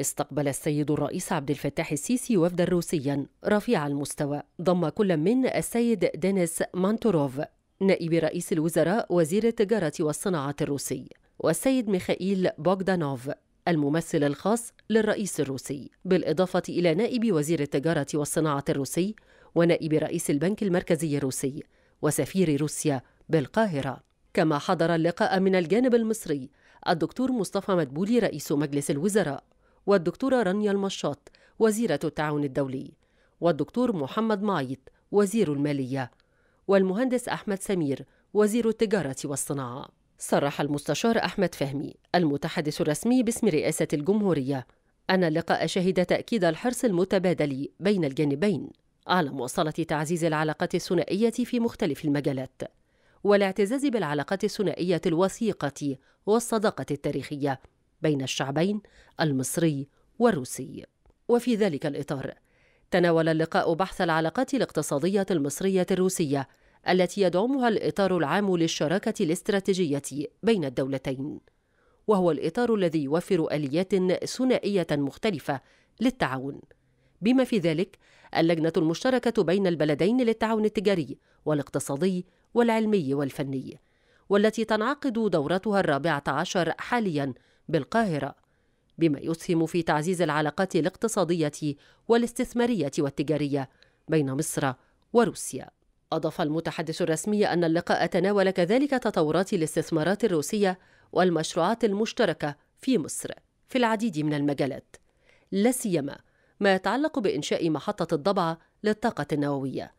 استقبل السيد الرئيس عبد الفتاح السيسي وفدا روسيا رفيع المستوى ضم كل من السيد دينيس مانتوروف نائب رئيس الوزراء وزير التجارة والصناعة الروسي والسيد ميخائيل بوغدانوف الممثل الخاص للرئيس الروسي بالإضافة إلى نائب وزير التجارة والصناعة الروسي ونائب رئيس البنك المركزي الروسي وسفير روسيا بالقاهرة كما حضر اللقاء من الجانب المصري الدكتور مصطفى مدبولي رئيس مجلس الوزراء والدكتورة رانيا المشاط وزيرة التعاون الدولي والدكتور محمد معيط وزير المالية والمهندس أحمد سمير وزير التجارة والصناعة صرح المستشار أحمد فهمي المتحدث الرسمي باسم رئاسة الجمهورية أن اللقاء شهد تأكيد الحرص المتبادل بين الجانبين على مواصلة تعزيز العلاقات الثنائية في مختلف المجالات والاعتزاز بالعلاقات الثنائية الوثيقة والصداقة التاريخية بين الشعبين المصري والروسي وفي ذلك الإطار تناول اللقاء بحث العلاقات الاقتصادية المصرية الروسية التي يدعمها الإطار العام للشراكة الاستراتيجية بين الدولتين وهو الإطار الذي يوفر آليات ثنائية مختلفة للتعاون بما في ذلك اللجنة المشتركة بين البلدين للتعاون التجاري والاقتصادي والعلمي والفني والتي تنعقد دورتها الرابعة عشر حالياً بالقاهرة بما يسهم في تعزيز العلاقات الاقتصادية والاستثمارية والتجارية بين مصر وروسيا أضاف المتحدث الرسمي أن اللقاء تناول كذلك تطورات الاستثمارات الروسية والمشروعات المشتركة في مصر في العديد من المجالات لا سيما ما يتعلق بإنشاء محطة الضبعة للطاقة النووية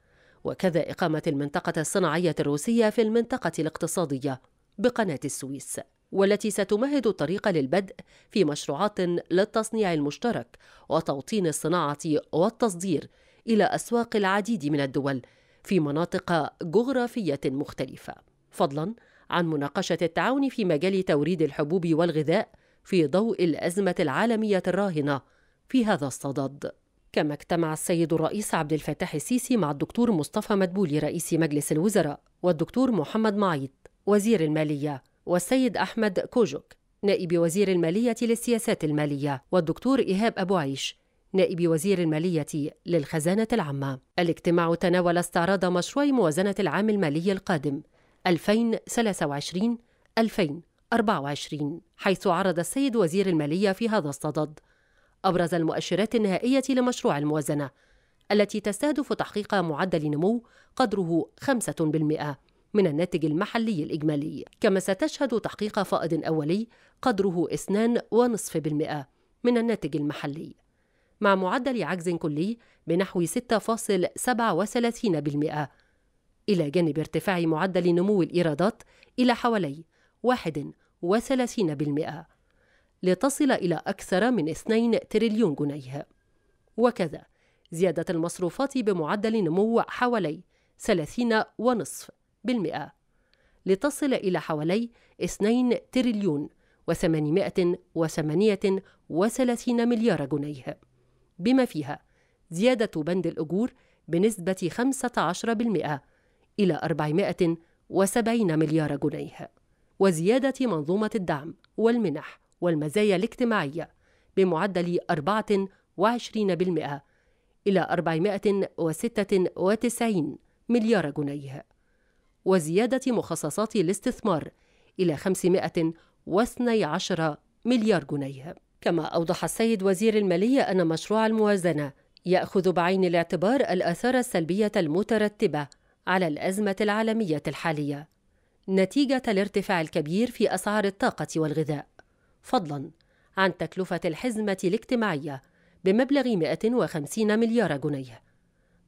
وكذا إقامة المنطقة الصناعية الروسية في المنطقة الاقتصادية بقناة السويس والتي ستمهد الطريق للبدء في مشروعات للتصنيع المشترك وتوطين الصناعه والتصدير الى اسواق العديد من الدول في مناطق جغرافيه مختلفه فضلا عن مناقشه التعاون في مجال توريد الحبوب والغذاء في ضوء الازمه العالميه الراهنه في هذا الصدد كما اجتمع السيد الرئيس عبد الفتاح السيسي مع الدكتور مصطفى مدبولي رئيس مجلس الوزراء والدكتور محمد معيط وزير الماليه والسيد أحمد كوجوك نائب وزير المالية للسياسات المالية والدكتور إيهاب أبو عيش نائب وزير المالية للخزانة العامة الاجتماع تناول استعراض مشروع موازنة العام المالي القادم 2023 2024 حيث عرض السيد وزير المالية في هذا الصدد أبرز المؤشرات النهائية لمشروع الموازنة التي تستهدف تحقيق معدل نمو قدره 5% من الناتج المحلي الإجمالي كما ستشهد تحقيق فائض أولي قدره 2.5% من الناتج المحلي مع معدل عجز كلي بنحو 6.37% إلى جانب ارتفاع معدل نمو الإيرادات إلى حوالي 31% لتصل إلى أكثر من 2 تريليون جنيه وكذا زيادة المصروفات بمعدل نمو حوالي 30 ونصف بالمئة لتصل إلى حوالي 2 تريليون و838 مليار جنيه بما فيها زيادة بند الأجور بنسبة 15% إلى 470 مليار جنيه وزيادة منظومة الدعم والمنح والمزايا الاجتماعية بمعدل 24% إلى 496 مليار جنيه وزيادة مخصصات الاستثمار إلى 512 مليار جنيه كما أوضح السيد وزير المالية أن مشروع الموازنة يأخذ بعين الاعتبار الآثار السلبية المترتبة على الأزمة العالمية الحالية نتيجة الارتفاع الكبير في أسعار الطاقة والغذاء فضلاً عن تكلفة الحزمة الاجتماعية بمبلغ 150 مليار جنيه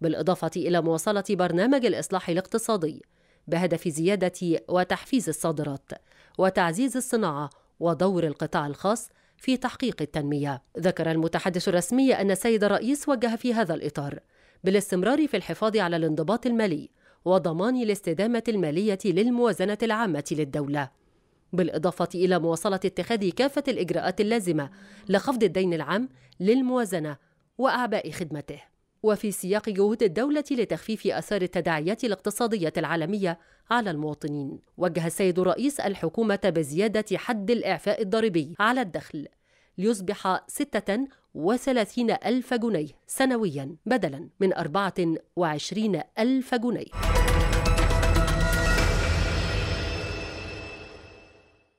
بالإضافة إلى مواصلة برنامج الإصلاح الاقتصادي بهدف زيادة وتحفيز الصادرات وتعزيز الصناعة ودور القطاع الخاص في تحقيق التنمية. ذكر المتحدث الرسمي أن السيد الرئيس وجه في هذا الإطار بالاستمرار في الحفاظ على الانضباط المالي وضمان الاستدامة المالية للموازنة العامة للدولة. بالإضافة إلى مواصلة اتخاذ كافة الإجراءات اللازمة لخفض الدين العام للموازنة وأعباء خدمته. وفي سياق جهود الدولة لتخفيف أثار التداعيات الاقتصادية العالمية على المواطنين وجه السيد الرئيس الحكومة بزيادة حد الإعفاء الضريبي على الدخل ليصبح 36 ألف جنيه سنويا بدلا من 24 ألف جنيه